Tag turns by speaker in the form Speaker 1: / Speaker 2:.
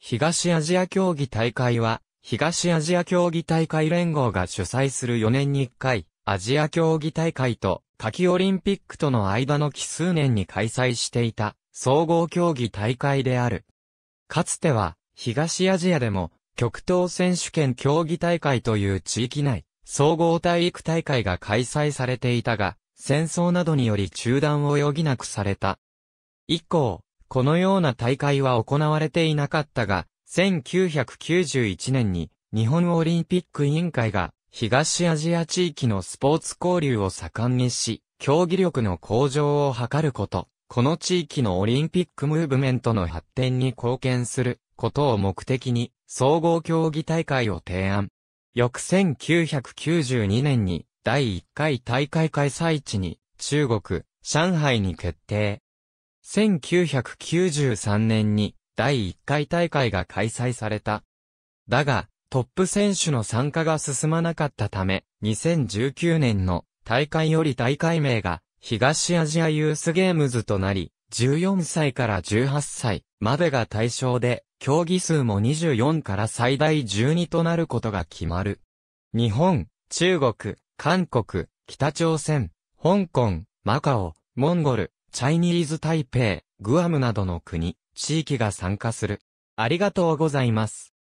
Speaker 1: 東アジア競技大会は、東アジア競技大会連合が主催する4年に1回、アジア競技大会と夏季オリンピックとの間の奇数年に開催していた総合競技大会である。かつては東アジアでも極東選手権競技大会という地域内総合体育大会が開催されていたが戦争などにより中断を余儀なくされた。以降、このような大会は行われていなかったが、1991年に日本オリンピック委員会が東アジア地域のスポーツ交流を盛んにし、競技力の向上を図ること、この地域のオリンピックムーブメントの発展に貢献することを目的に総合競技大会を提案。翌1992年に第1回大会開催地に中国、上海に決定。1993年に第1回大会が開催された。だが、トップ選手の参加が進まなかったため、2019年の大会より大会名が東アジアユースゲームズとなり、14歳から18歳までが対象で、競技数も24から最大12となることが決まる。日本、中国、韓国、北朝鮮、香港、マカオ、モンゴル、チャイニーズ台北、グアムなどの国、地域が参加する。ありが
Speaker 2: とうございます。